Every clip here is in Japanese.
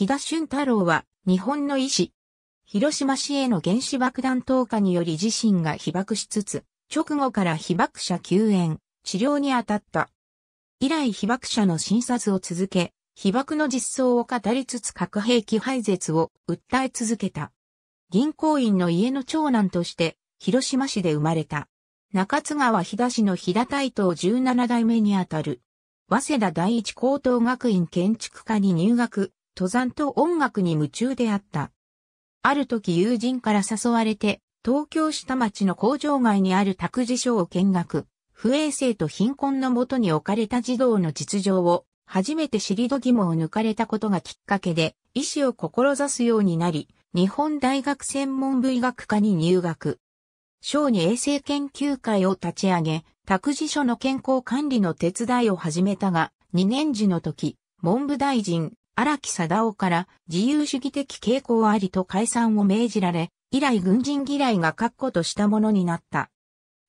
飛田俊太郎は、日本の医師。広島市への原子爆弾投下により自身が被爆しつつ、直後から被爆者救援、治療に当たった。以来被爆者の診察を続け、被爆の実相を語りつつ核兵器廃絶を訴え続けた。銀行員の家の長男として、広島市で生まれた。中津川飛田市の飛田大東17代目にあたる。早稲田第一高等学院建築科に入学、登山と音楽に夢中であった。ある時友人から誘われて、東京下町の工場街にある託児所を見学、不衛生と貧困のもとに置かれた児童の実情を、初めて知りど義を抜かれたことがきっかけで、医師を志すようになり、日本大学専門部医学科に入学。小児衛生研究会を立ち上げ、託児所の健康管理の手伝いを始めたが、2年時の時、文部大臣、荒木貞夫から自由主義的傾向ありと解散を命じられ、以来軍人嫌いが確固としたものになった。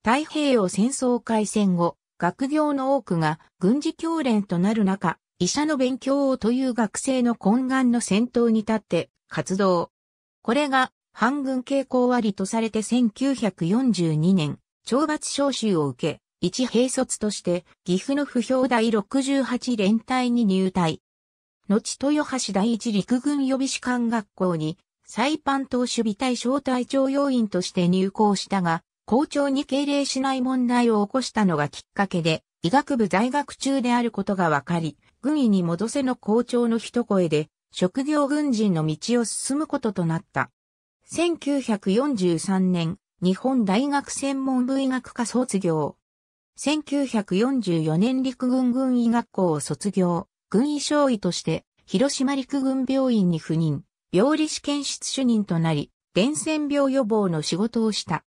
太平洋戦争開戦後、学業の多くが軍事教練となる中、医者の勉強をという学生の懇願の先頭に立って活動。これが反軍傾向ありとされて1942年、懲罰召集を受け、一兵卒として岐阜の不評第68連隊に入隊。後豊橋第一陸軍予備士官学校に、サイパン党守備隊小隊長要員として入校したが、校長に敬礼しない問題を起こしたのがきっかけで、医学部在学中であることが分かり、軍医に戻せの校長の一声で、職業軍人の道を進むこととなった。1943年、日本大学専門部医学科卒業。1944年陸軍軍医学校を卒業。軍医少尉として、広島陸軍病院に赴任、病理試験室主任となり、伝染病予防の仕事をした。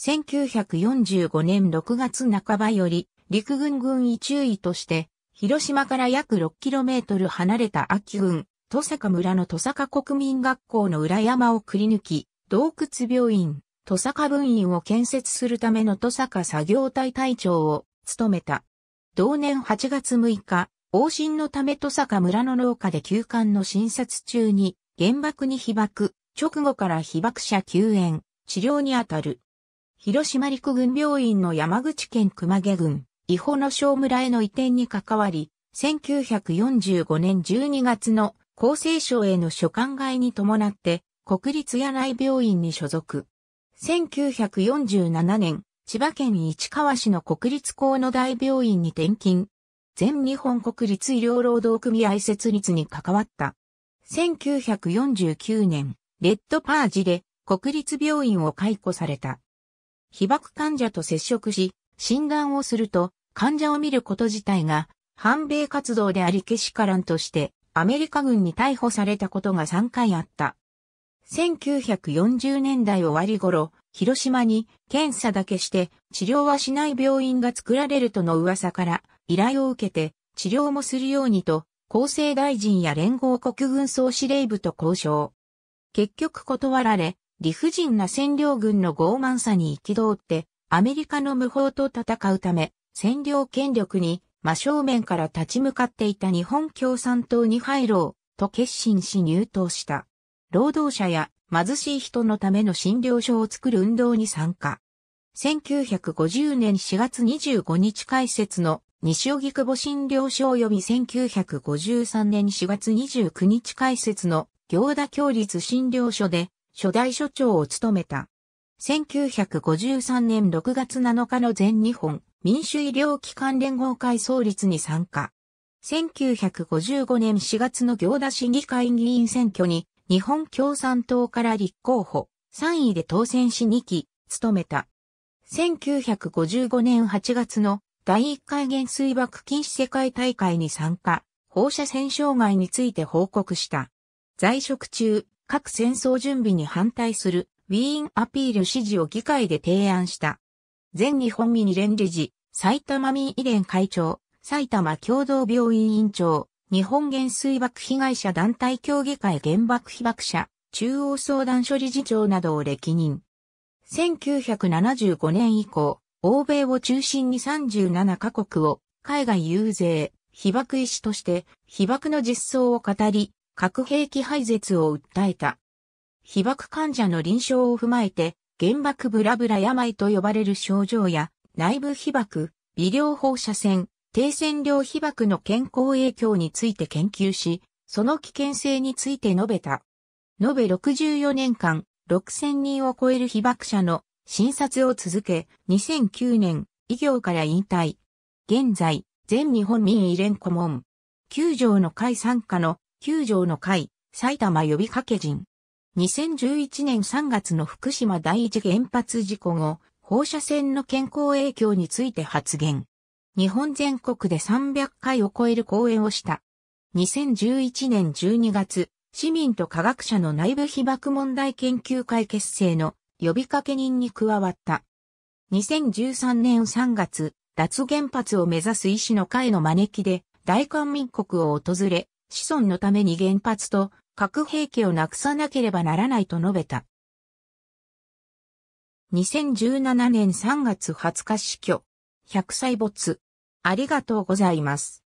1945年6月半ばより、陸軍軍医中尉として、広島から約 6km 離れた秋郡、戸坂村の戸坂国民学校の裏山をくり抜き、洞窟病院、戸坂分院を建設するための戸坂作業隊隊長を務めた。同年8月6日、往診のため戸坂村の農家で休館の診察中に原爆に被爆、直後から被爆者救援、治療にあたる。広島陸軍病院の山口県熊毛郡、伊保の小村への移転に関わり、1945年12月の厚生省への所管外に伴って国立柳井病院に所属。1947年、千葉県市川市の国立高野大病院に転勤。全日本国立医療労働組合設立に関わった。1949年、レッドパージで国立病院を解雇された。被爆患者と接触し、診断をすると、患者を見ること自体が、反米活動でありけしからんとして、アメリカ軍に逮捕されたことが3回あった。1940年代終わり頃、広島に検査だけして治療はしない病院が作られるとの噂から依頼を受けて治療もするようにと、厚生大臣や連合国軍総司令部と交渉。結局断られ、理不尽な占領軍の傲慢さに憤って、アメリカの無法と戦うため、占領権力に真正面から立ち向かっていた日本共産党に入ろう、と決心し入党した。労働者や貧しい人のための診療所を作る運動に参加。1950年4月25日開設の西荻窪診療所及び1953年4月29日開設の行田協立診療所で初代所長を務めた。1953年6月7日の全日本民主医療機関連合会創立に参加。1955年4月の行田市議会議員選挙に日本共産党から立候補、3位で当選し2期、務めた。1955年8月の第1回原水爆禁止世界大会に参加、放射線障害について報告した。在職中、各戦争準備に反対するウィーンアピール指示を議会で提案した。全日本民連理事、埼玉民医連会長、埼玉共同病院院長、日本原水爆被害者団体協議会原爆被爆者、中央相談所理事長などを歴任。1975年以降、欧米を中心に37カ国を海外遊説、被爆医師として被爆の実相を語り、核兵器廃絶を訴えた。被爆患者の臨床を踏まえて、原爆ブラブラ病と呼ばれる症状や、内部被爆、微量放射線、低線量被爆の健康影響について研究し、その危険性について述べた。延べ64年間、6000人を超える被爆者の診察を続け、2009年、医業から引退。現在、全日本民医連顧問。九条の会参加の、九条の会、埼玉呼びかけ人。2011年3月の福島第一原発事故後、放射線の健康影響について発言。日本全国で300回を超える講演をした。2011年12月、市民と科学者の内部被爆問題研究会結成の呼びかけ人に加わった。2013年3月、脱原発を目指す医師の会の招きで、大韓民国を訪れ、子孫のために原発と核兵器をなくさなければならないと述べた。2017年3月20日死去。100歳没。ありがとうございます。